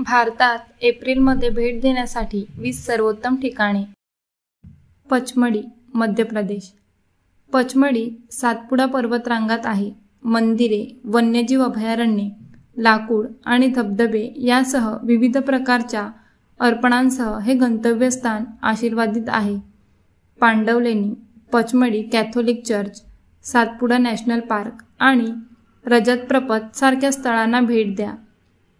भारतात एप्रिलमध्ये भेट देण्यासाठी वीस सर्वोत्तम ठिकाणे पचमडी मध्य प्रदेश पचमडी सातपुडा पर्वतरांगात आहे मंदिरे वन्यजीव अभयारण्ये लाकूड आणि धबधबे यासह विविध प्रकारच्या अर्पणांसह हे गंतव्यस्थान आशीर्वादित आहे Pandavleni Pachmarhi Catholic church Satpura national park आणि रजत प्रपत सारख्या स्थळांना भेट द्या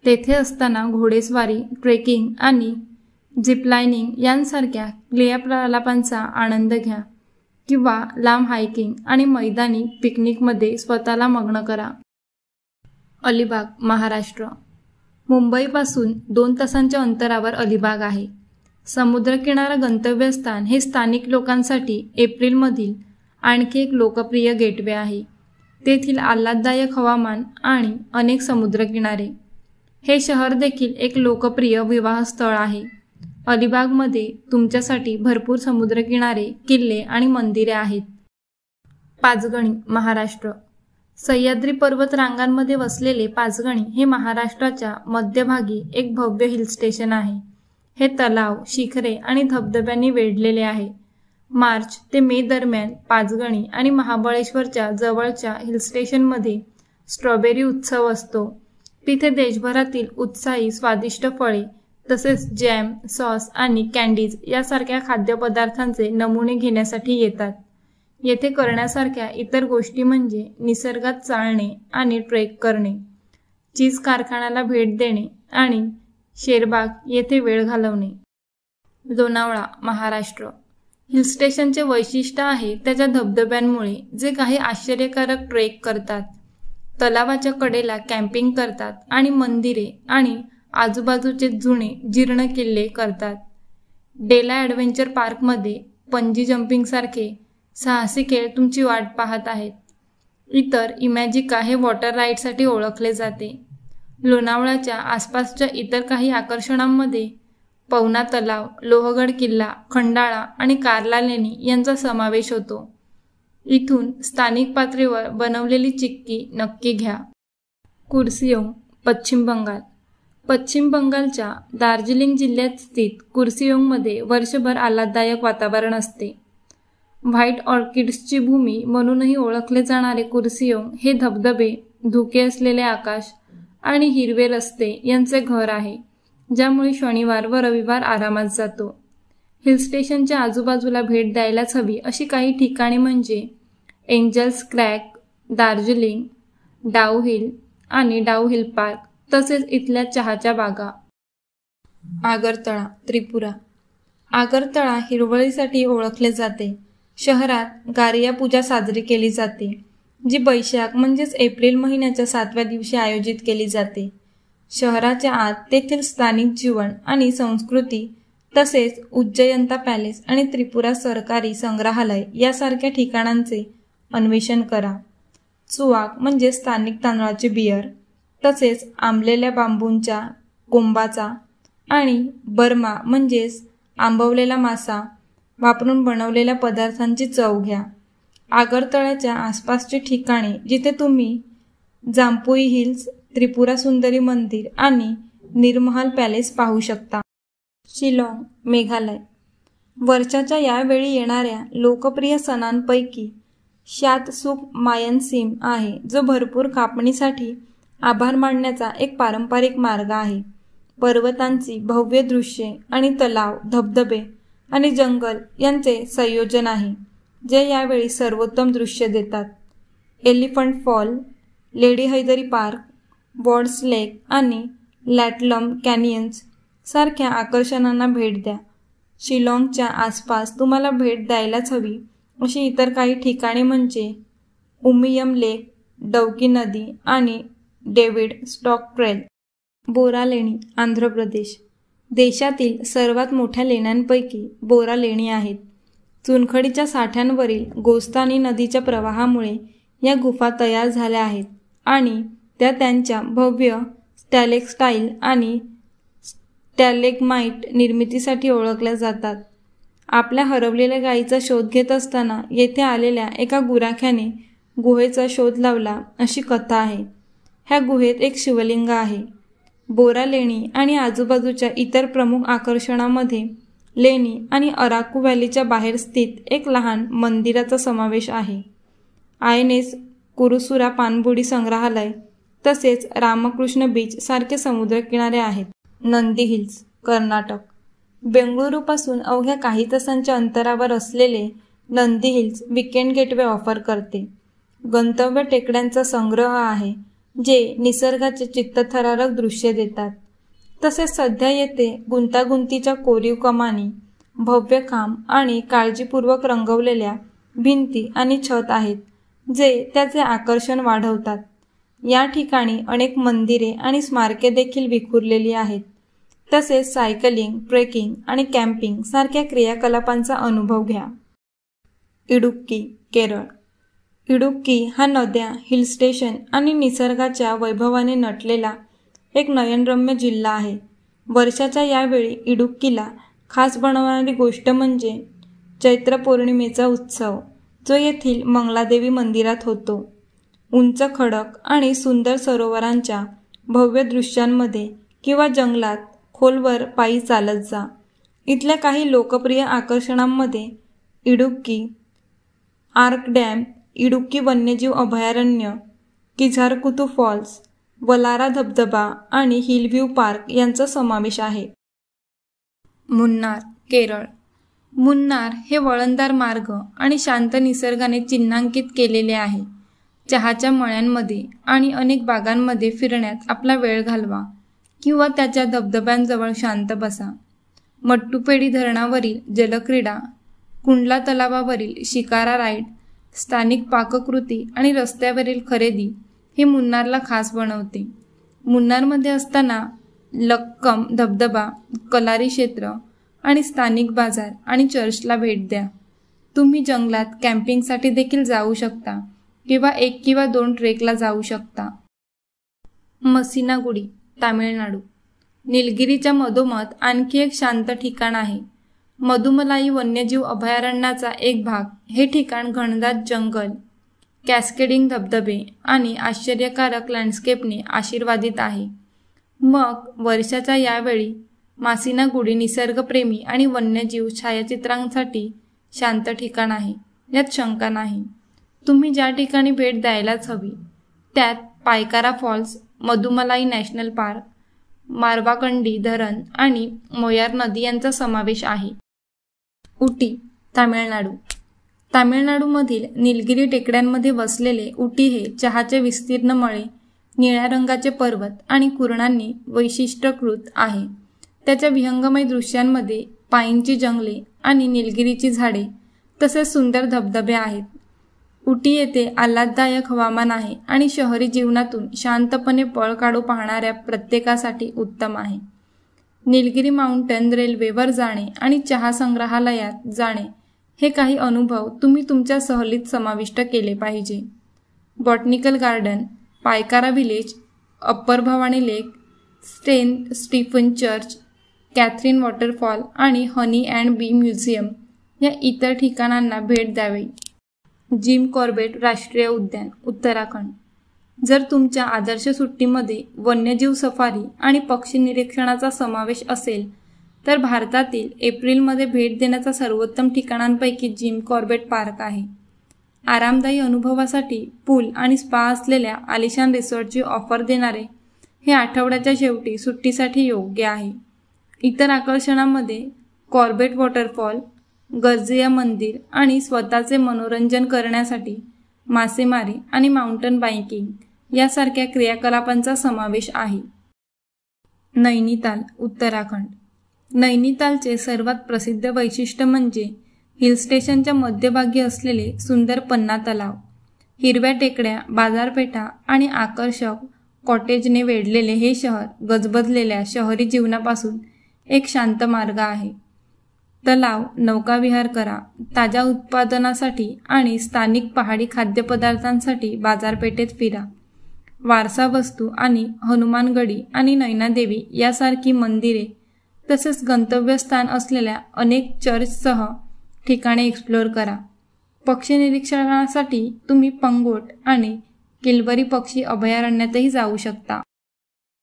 तेथे असताना घोडेस्वारी ट्रेकिंग आणि झिपलायनिंग यांसारख्या क्रियाप्रलापांचा आनंद घ्या किंवा लांब हायकिंग आणि मैदानी पिकनिकमध्ये स्वतःला मग्न करा अलिबाग महाराष्ट्र मुंबईपासून दोन तासांच्या अंतरावर अलिबाग आहे समुद्रकिनारा गंतव्यस्थान हे स्थानिक लोकांसाठी एप्रिलमधील आणखी एक लोकप्रिय गेटवे आहे तेथील आल्हाददायक हवामान आणि अनेक समुद्रकिनारे हे शहर देखील एक लोकप्रिय विवाहस्थळ आहे अलिबागमध्ये तुमच्यासाठी भरपूर समुद्रकिनारे किल्ले आणि मंदिरे आहेत पाचगणी महाराष्ट्र सह्याद्री पर्वत रांगांमध्ये वसलेले पाचगणी हे महाराष्ट्राच्या मध्यभागी एक भव्य हिल स्टेशन आहे हे तलाव शिखरे आणि धबधब्यांनी वेढलेले आहे मार्च ते मे दरम्यान पाचगणी आणि महाबळेश्वरच्या जवळच्या हिल स्टेशनमध्ये स्ट्रॉबेरी उत्सव असतो तिथे देशभरातील उत्साही स्वादिष्ट फळे तसेच जॅम सॉस आणि कॅन्डीज यासारख्या खाद्यपदार्थांचे नमुने घेण्यासाठी येतात येथे करण्यासारख्या इतर गोष्टी म्हणजे निसर्गात चालणे आणि ट्रेक करणे चीज कारखान्याला भेट देणे आणि शेरबाग येथे वेळ घालवणे लोणावळा महाराष्ट्र हिल स्टेशनचे वैशिष्ट्य आहे त्याच्या धबधब्यांमुळे जे काही आश्चर्यकारक ट्रेक करतात तलावाच्या कडेला कॅम्पिंग करतात आणि मंदिरे आणि आजूबाजूचे जुने जीर्ण किल्ले करतात डेला ॲडव्हेंचर पार्कमध्ये पंजी जम्पिंगसारखे साहसी खेळ तुमची वाट पाहत आहेत इतर इमॅजिका हे वॉटर राईडसाठी ओळखले जाते लोणावळ्याच्या आसपासच्या इतर काही आकर्षणांमध्ये पवना तलाव लोहगड किल्ला खंडाळा आणि कार्ला लेणी यांचा समावेश होतो इथून स्थानिक पातळीवर बनवलेली चिक्की नक्की घ्या कुर्सिओ पश्चिम बंगाल पश्चिम बंगालच्या दार्जिलिंग जिल्ह्यात स्थित कुर्सिओंगमध्ये वर्षभर आल्हाददायक वातावरण असते व्हाईट ऑर्किड्सची भूमी म्हणूनही ओळखले जाणारे कुर्सिओंग हे धबधबे धुके असलेले आकाश आणि हिरवे रस्ते यांचे घर आहे ज्यामुळे शनिवार व रविवार आरामात जातो हिल स्टेशनच्या आजूबाजूला भेट द्यायलाच हवी अशी काही ठिकाणे म्हणजे एंजल्स क्रॅक दार्जिलिंग डाऊ हिल आणि डाऊ हिल पार्क तसेच इथल्या चहाच्या बागा आगरतळा त्रिपुरा आगरतळा हिरवळीसाठी ओळखले जाते शहरात गारिया पूजा साजरी केली जाते जी बैशाख म्हणजेच एप्रिल महिन्याच्या सातव्या दिवशी आयोजित केली जाते शहराच्या आत तेथील स्थानिक जीवन आणि संस्कृती तसेच उज्जयंता पॅलेस आणि त्रिपुरा सरकारी संग्रहालय यासारख्या ठिकाणांचे अन्वेषण करा चुवाक म्हणजे स्थानिक तांदळाचे बियर तसेच आंबलेल्या बांबूंच्या कोंबाचा आणि बर्मा म्हणजेच आंबवलेला मासा वापरून बनवलेल्या पदार्थांची चव घ्या आगरतळ्याच्या आसपासची ठिकाणे जिथे तुम्ही जांपुई हिल्स त्रिपुरा सुंदरी मंदिर आणि निर्महाल पॅलेस पाहू शकता शिलाँग मेघालय वर्षाच्या यावेळी येणाऱ्या लोकप्रिय सणांपैकी सुख मायनसीम आहे जो भरपूर कापणीसाठी आभार मानण्याचा एक पारंपरिक मार्ग आहे पर्वतांची भव्य दृश्ये आणि तलाव धबधबे आणि जंगल यांचे संयोजन आहे जे यावेळी सर्वोत्तम दृश्य देतात elephant fall lady Hydari park Ward's lake आणि लॅटलम कॅनियन्स सारख्या आकर्षणांना भेट द्या शिलाँगच्या आसपास तुम्हाला भेट द्यायलाच हवी अशी इतर काही ठिकाणे म्हणजे उमियम लेक डवकी नदी आणि डेव्हिड स्टॉक ट्रेल बोरा लेणी आंध्र प्रदेश देशातील सर्वात मोठ्या लेण्यांपैकी बोरा लेणी आहेत चुनखडीच्या साठ्यांवरील गोस्तानी नदीच्या प्रवाहामुळे या गुफा तयार झाल्या आहेत आणि त्या त्यांच्या भव्य स्टॅलेक्स्टाईल आणि माईट निर्मितीसाठी ओळखल्या जातात आपल्या हरवलेल्या गायीचा शोध घेत असताना येथे आलेल्या एका गुराख्याने गुहेचा शोध लावला अशी कथा आहे ह्या गुहेत एक शिवलिंग आहे बोरा लेणी आणि आजूबाजूच्या इतर प्रमुख आकर्षणामध्ये लेणी आणि अराकू व्हॅलीच्या बाहेर स्थित एक लहान मंदिराचा समावेश आहे आय एन एस कुरुसुरा पाणबुडी संग्रहालय तसेच रामकृष्ण बीच सारखे समुद्रकिनारे आहेत नंदी हिल्स कर्नाटक बेंगळुरूपासून अवघ्या काही तासांच्या अंतरावर असलेले Nandi hills weekend getaway offer करते गंतव्य टेकड्यांचा संग्रह आहे जे निसर्गाचे चित्तथरारक दृश्य देतात तसेच सध्या येथे गुंतागुंतीच्या कोरीव कमानी भव्य काम आणि काळजीपूर्वक रंगवलेल्या भिंती आणि छत आहेत जे त्याचे आकर्षण वाढवतात या ठिकाणी अनेक मंदिरे आणि स्मारके देखील विखुरलेली आहेत तसेच सायकलिंग ट्रेकिंग आणि कॅम्पिंग सारख्या क्रियाकलापांचा अनुभव घ्या इडुक्की केरळ इडुक्की हा नद्या हिल स्टेशन आणि निसर्गाच्या वैभवाने नटलेला एक नयनरम्य जिल्हा आहे वर्षाच्या यावेळी इडुक्कीला खास बनवणारी गोष्ट म्हणजे चैत्र पौर्णिमेचा उत्सव जो येथील मंगलादेवी मंदिरात होतो उंच खडक आणि सुंदर सरोवरांच्या भव्य दृश्यांमध्ये किंवा जंगलात खोलवर पायी चालत जा इथल्या काही लोकप्रिय आकर्षणांमध्ये इडुक्की आर्क डॅम इडुक्की वन्यजीव अभयारण्य किझारकुतू फॉल्स वलारा धबधबा आणि हिलव्ह्यू पार्क यांचा समावेश आहे मुन्नार केरळ मुन्नार हे वळणदार मार्ग आणि शांत निसर्गाने चिन्हांकित केलेले आहे चहाच्या मळ्यांमध्ये आणि अनेक बागांमध्ये फिरण्यात आपला वेळ घालवा किंवा त्याच्या धबधब्यांजवळ शांत बसा मट्टूपेडी धरणावरील जलक्रीडा कुंडला तलावावरील शिकारा राईड स्थानिक पाककृती आणि रस्त्यावरील खरेदी हे मुन्नारला खास बनवते मुन्नारमध्ये असताना लक्कम धबधबा कलारी क्षेत्र आणि स्थानिक बाजार आणि चर्चला भेट द्या तुम्ही जंगलात कॅम्पिंगसाठी देखील जाऊ शकता किंवा एक किंवा दोन ट्रेकला जाऊ शकता मसिनागुडी तामिळनाडू निलगिरीच्या मधोमध आणखी एक शांत ठिकाण आहे मधुमलाई वन्यजीव अभयारण्याचा एक भाग हे ठिकाण घनदाट जंगल कॅस्केडिंग धबधबे आणि आश्चर्यकारक लँडस्केपने आशीर्वादित आहे मग वर्षाच्या यावेळी मासिना गुडी निसर्गप्रेमी आणि वन्यजीव छायाचित्रांसाठी शांत ठिकाण आहे यात शंका नाही तुम्ही ज्या ठिकाणी भेट द्यायलाच हवी त्यात Pykara falls Mudumalai national park Marvakandy धरण आणि मोयार नदी यांचा समावेश आहे उटी तामिळनाडू तामिळनाडूमधील निलगिरी टेकड्यांमध्ये वसलेले उटी हे चहाचे विस्तीर्ण मळे निळ्या रंगाचे पर्वत आणि कुरणांनी वैशिष्ट्यकृत आहे त्याच्या विहंगमय दृश्यांमध्ये पायींची जंगले आणि निलगिरीची झाडे तसेच सुंदर धबधबे आहेत उटी येथे आल्हाददायक हवामान आहे आणि शहरी जीवनातून शांतपणे पळ काढू पाहणाऱ्या प्रत्येकासाठी उत्तम आहे निलगिरी माउंटन रेल्वेवर जाणे आणि चहा संग्रहालयात जाणे हे काही अनुभव तुम्ही तुमच्या सहलीत समाविष्ट केले पाहिजे botanical garden Pykara village upper Bhavani lake स्टेन स्टीफन चर्च कॅथरीन वॉटरफॉल आणि हनी अँड बी म्युझियम या इतर ठिकाणांना भेट द्यावी जिम कॉर्बेट राष्ट्रीय उद्यान उत्तराखंड जर तुमच्या आदर्श सुट्टीमध्ये वन्यजीव सफारी आणि पक्षी निरीक्षणाचा समावेश असेल तर भारतातील एप्रिलमध्ये भेट देण्याचा सर्वोत्तम ठिकाणांपैकी जिम कॉर्बेट पार्क आहे आरामदायी अनुभवासाठी पूल आणि स्पा असलेल्या आलिशान रिसॉर्टची ऑफर देणारे हे आठवड्याच्या शेवटी सुट्टीसाठी योग्य आहे इतर आकर्षणामध्ये कॉर्बेट वॉटरफॉल गर्जिया मंदिर आणि स्वतःचे मनोरंजन करण्यासाठी मासेमारी आणि माउंटन बायकिंग यासारख्या क्रियाकलापांचा समावेश आहे नैनिताल उत्तराखंड नैनितालचे सर्वात प्रसिद्ध वैशिष्ट्य म्हणजे हिल स्टेशनच्या मध्यभागी असलेले सुंदर पन्ना तलाव हिरव्या टेकड्या बाजारपेठा आणि आकर्षक कॉटेजने वेढलेले हे शहर गजबजलेल्या शहरी जीवनापासून एक शांत मार्ग आहे तलाव नौकाविहार करा ताज्या उत्पादनासाठी आणि स्थानिक पहाडी खाद्यपदार्थांसाठी बाजारपेठेत फिरा वारसा वस्तू आणि हनुमानगडी आणि नैनादेवी यासारखी मंदिरे तसेच गंतव्यस्थान असलेल्या अनेक चर्चसह ठिकाणे एक्सप्लोअर करा पक्षी निरीक्षणासाठी तुम्ही पंगोट आणि किलबरी पक्षी अभयारण्यातही जाऊ शकता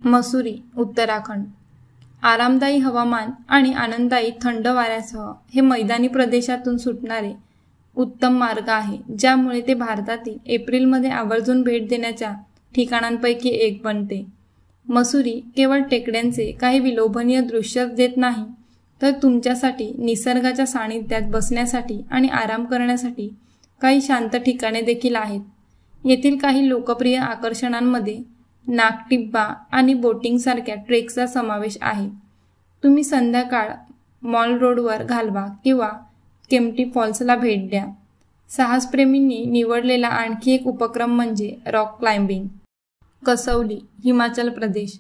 मसुरी उत्तराखंड आरामदायी हवामान आणि आनंददायी थंड वाऱ्यासह हे मैदानी प्रदेशातून सुटणारे उत्तम मार्ग आहे ज्यामुळे ते भारतातील एप्रिलमध्ये आवर्जून भेट देण्याच्या ठिकाणांपैकी एक बनते मसुरी केवळ टेकड्यांचे काही विलोभनीय दृश्य देत नाही तर तुमच्यासाठी निसर्गाच्या सानिध्यात बसण्यासाठी आणि आराम करण्यासाठी काही शांत ठिकाणे देखील आहेत येथील काही लोकप्रिय आकर्षणांमध्ये नागटिब्बा आणि बोटिंगसारख्या ट्रेकचा समावेश आहे तुम्ही संध्याकाळ मॉल रोडवर घालवा किंवा केमटी फॉल्सला भेट द्या साहसप्रेमींनी निवडलेला आणखी एक उपक्रम म्हणजे रॉक क्लाइम्बिंग कसौली हिमाचल प्रदेश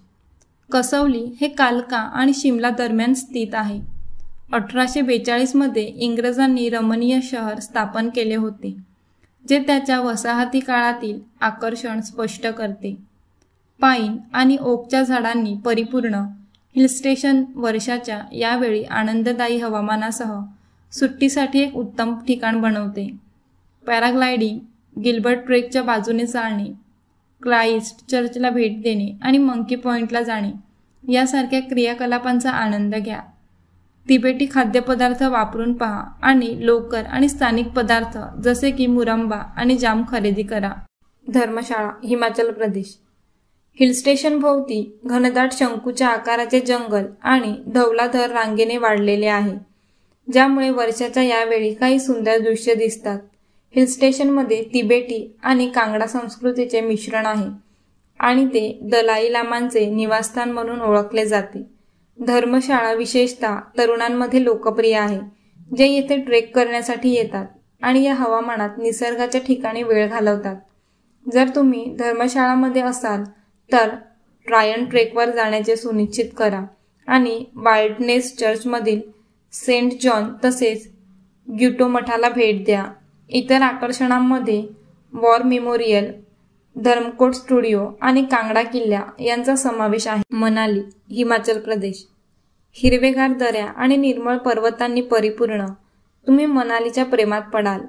कसौली हे कालका आणि शिमला दरम्यान स्थित आहे अठराशे बेचाळीसमध्ये इंग्रजांनी रमणीय शहर स्थापन केले होते जे त्याच्या वसाहती काळातील आकर्षण स्पष्ट करते पाईन आणि ओकच्या झाडांनी परिपूर्ण हिल स्टेशन वर्षाच्या यावेळी आनंददायी हवामानासह सुट्टीसाठी एक उत्तम ठिकाण बनवते पॅराग्लायडिंग गिल्बर्ट ट्रेकच्या बाजूने चालणे क्राईस्ट चर्चला भेट देणे आणि मंकी पॉइंटला जाणे यासारख्या क्रियाकलापांचा आनंद घ्या तिबेटी खाद्यपदार्थ वापरून पहा आणि लोकर आणि स्थानिक पदार्थ जसे की मुरंबा आणि जाम खरेदी करा धर्मशाळा हिमाचल प्रदेश स्टेशन भोवती घनदाट शंकूच्या आकाराचे जंगल आणि धवलाधर रांगेने वाढलेले आहे ज्यामुळे वर्षाच्या यावेळी काही सुंदर दृश्य दिसतात हिल स्टेशनमध्ये तिबेटी आणि कांगडा संस्कृतीचे मिश्रण आहे आणि ते दलाई लामांचे निवासस्थान म्हणून ओळखले जाते धर्मशाळा विशेषतः तरुणांमध्ये लोकप्रिय आहे जे येथे ट्रेक करण्यासाठी येतात आणि या हवामानात निसर्गाच्या ठिकाणी वेळ घालवतात जर तुम्ही धर्मशाळामध्ये असाल तर ट्रायन ट्रेकवर जाण्याचे सुनिश्चित करा आणि वाईल्डनेस चर्चमधील सेंट जॉन तसेच ग्युटो मठाला भेट द्या इतर आकर्षणांमध्ये वॉर मेमोरियल धर्मकोट स्टुडिओ आणि कांगडा किल्ला यांचा समावेश आहे मनाली हिमाचल प्रदेश हिरवेगार दऱ्या आणि निर्मळ पर्वतांनी परिपूर्ण तुम्ही मनालीच्या प्रेमात पडाल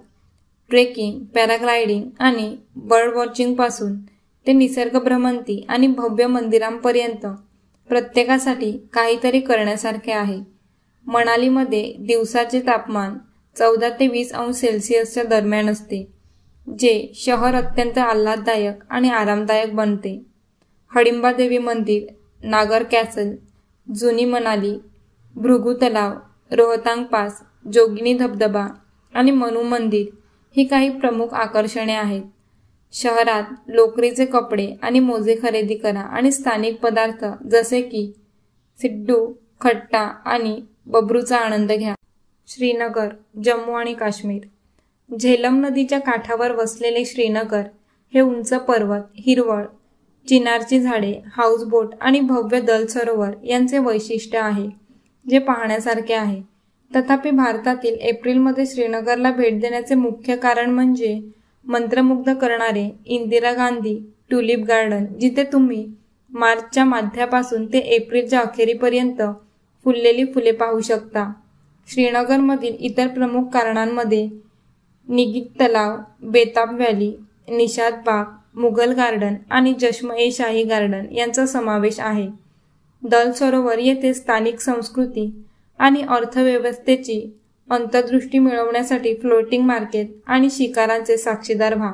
ट्रेकिंग पॅराग्लायडिंग आणि बर्ड वॉचिंगपासून ते निसर्ग भ्रमंती आणि भव्य मंदिरांपर्यंत प्रत्येकासाठी काहीतरी करण्यासारखे आहे मनालीमध्ये दिवसाचे तापमान चौदा ते वीस अंश सेल्सिअसच्या दरम्यान असते जे शहर अत्यंत आल्हाददायक आणि आरामदायक बनते हडिंबा देवी मंदिर नागर कॅसल जुनी मनाली भृगू तलाव रोहतांग पास जोगिनी धबधबा आणि मनू मंदिर ही काही प्रमुख आकर्षणे आहेत शहरात लोकरीचे कपडे आणि मोजे खरेदी करा आणि स्थानिक पदार्थ जसे की सिड्डू खट्टा आणि बबरूचा आनंद घ्या श्रीनगर जम्मू आणि काश्मीर झेलम नदीच्या काठावर वसलेले श्रीनगर हे उंच पर्वत हिरवळ चिनारची झाडे हाऊसबोट आणि भव्य दल सरोवर यांचे वैशिष्ट्य आहे जे पाहण्यासारखे आहे तथापि भारतातील एप्रिलमध्ये श्रीनगरला भेट देण्याचे मुख्य कारण म्हणजे मंत्रमुग्ध करणारे इंदिरा गांधी ट्युलिप गार्डन जिथे तुम्ही मार्चच्या मध्यापासून ते एप्रिलच्या अखेरीपर्यंत फुललेली फुले पाहू शकता श्रीनगरमधील इतर प्रमुख कारणांमध्ये निगित तलाव बेताब व्हॅली निषाद बाग मुघल गार्डन आणि जश्म ए शाही गार्डन यांचा समावेश आहे दल सरोवर येथे स्थानिक संस्कृती आणि अर्थव्यवस्थेची अंतर्दृष्टी मिळवण्यासाठी फ्लोटिंग मार्केट आणि शिकारांचे साक्षीदार व्हा